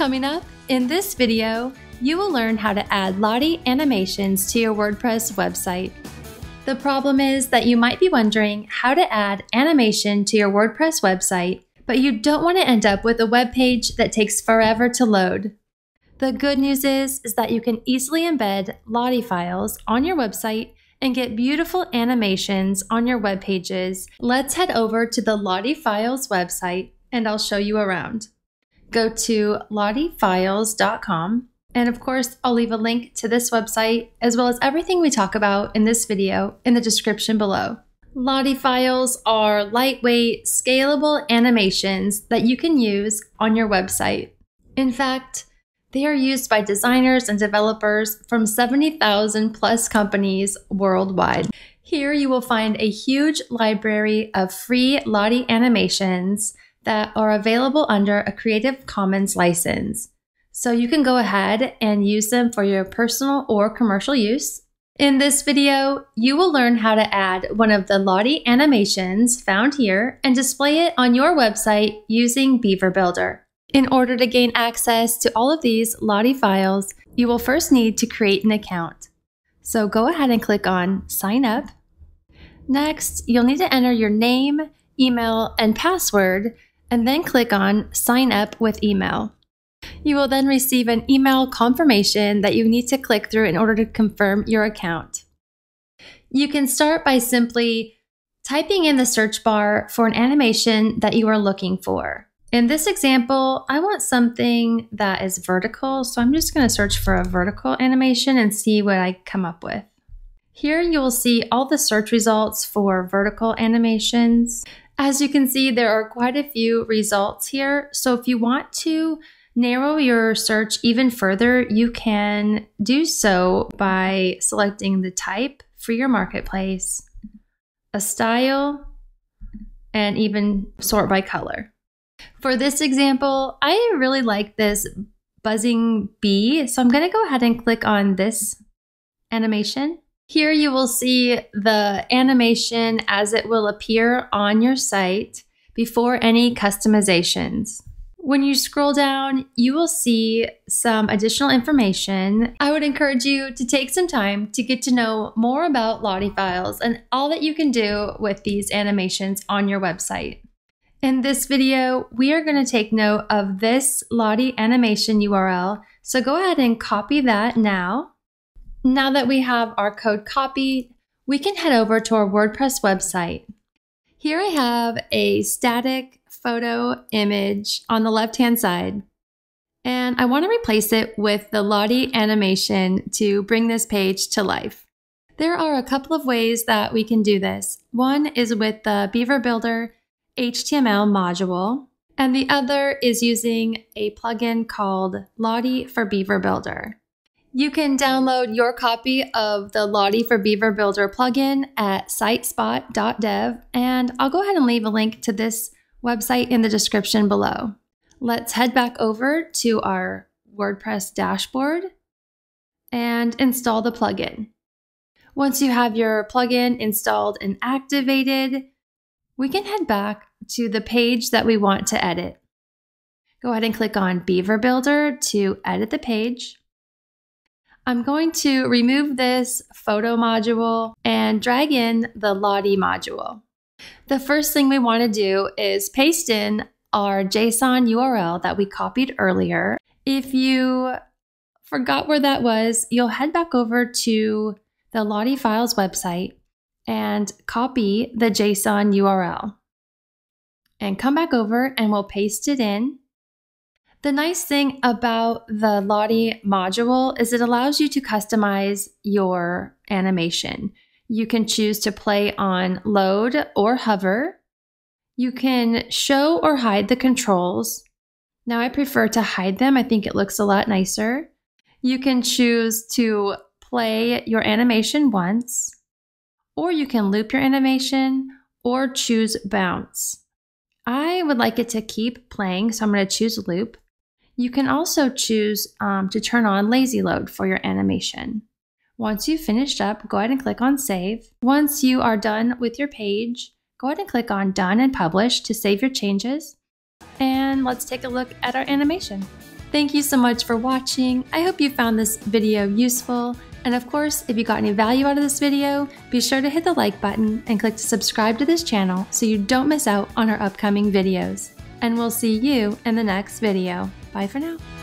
coming up. In this video, you will learn how to add Lottie animations to your WordPress website. The problem is that you might be wondering how to add animation to your WordPress website, but you don't want to end up with a web page that takes forever to load. The good news is, is that you can easily embed Lottie files on your website and get beautiful animations on your web pages. Let's head over to the Lottie Files website and I'll show you around go to lottiefiles.com. And of course, I'll leave a link to this website as well as everything we talk about in this video in the description below. Lottie files are lightweight, scalable animations that you can use on your website. In fact, they are used by designers and developers from 70,000 plus companies worldwide. Here you will find a huge library of free Lottie animations that are available under a Creative Commons license. So you can go ahead and use them for your personal or commercial use. In this video, you will learn how to add one of the Lottie animations found here and display it on your website using Beaver Builder. In order to gain access to all of these Lottie files, you will first need to create an account. So go ahead and click on Sign Up. Next, you'll need to enter your name, email, and password and then click on Sign Up with Email. You will then receive an email confirmation that you need to click through in order to confirm your account. You can start by simply typing in the search bar for an animation that you are looking for. In this example, I want something that is vertical, so I'm just going to search for a vertical animation and see what I come up with. Here you will see all the search results for vertical animations, as you can see, there are quite a few results here. So if you want to narrow your search even further, you can do so by selecting the type for your marketplace, a style, and even sort by color. For this example, I really like this buzzing bee, so I'm going to go ahead and click on this animation. Here you will see the animation as it will appear on your site before any customizations. When you scroll down, you will see some additional information. I would encourage you to take some time to get to know more about Lottie files and all that you can do with these animations on your website. In this video, we are going to take note of this Lottie animation URL, so go ahead and copy that now now that we have our code copied, we can head over to our WordPress website. Here I have a static photo image on the left-hand side, and I want to replace it with the Lottie animation to bring this page to life. There are a couple of ways that we can do this. One is with the Beaver Builder HTML module, and the other is using a plugin called Lottie for Beaver Builder. You can download your copy of the Lottie for Beaver Builder plugin at sitespot.dev, and I'll go ahead and leave a link to this website in the description below. Let's head back over to our WordPress dashboard and install the plugin. Once you have your plugin installed and activated, we can head back to the page that we want to edit. Go ahead and click on Beaver Builder to edit the page. I'm going to remove this photo module and drag in the Lottie module. The first thing we want to do is paste in our JSON URL that we copied earlier. If you forgot where that was, you'll head back over to the Lottie Files website and copy the JSON URL. And come back over and we'll paste it in. The nice thing about the Lottie module is it allows you to customize your animation. You can choose to play on load or hover. You can show or hide the controls. Now I prefer to hide them. I think it looks a lot nicer. You can choose to play your animation once, or you can loop your animation, or choose bounce. I would like it to keep playing, so I'm going to choose loop. You can also choose um, to turn on lazy load for your animation. Once you've finished up, go ahead and click on save. Once you are done with your page, go ahead and click on done and publish to save your changes. And let's take a look at our animation. Thank you so much for watching. I hope you found this video useful. And of course, if you got any value out of this video, be sure to hit the like button and click to subscribe to this channel so you don't miss out on our upcoming videos. And we'll see you in the next video. Bye for now.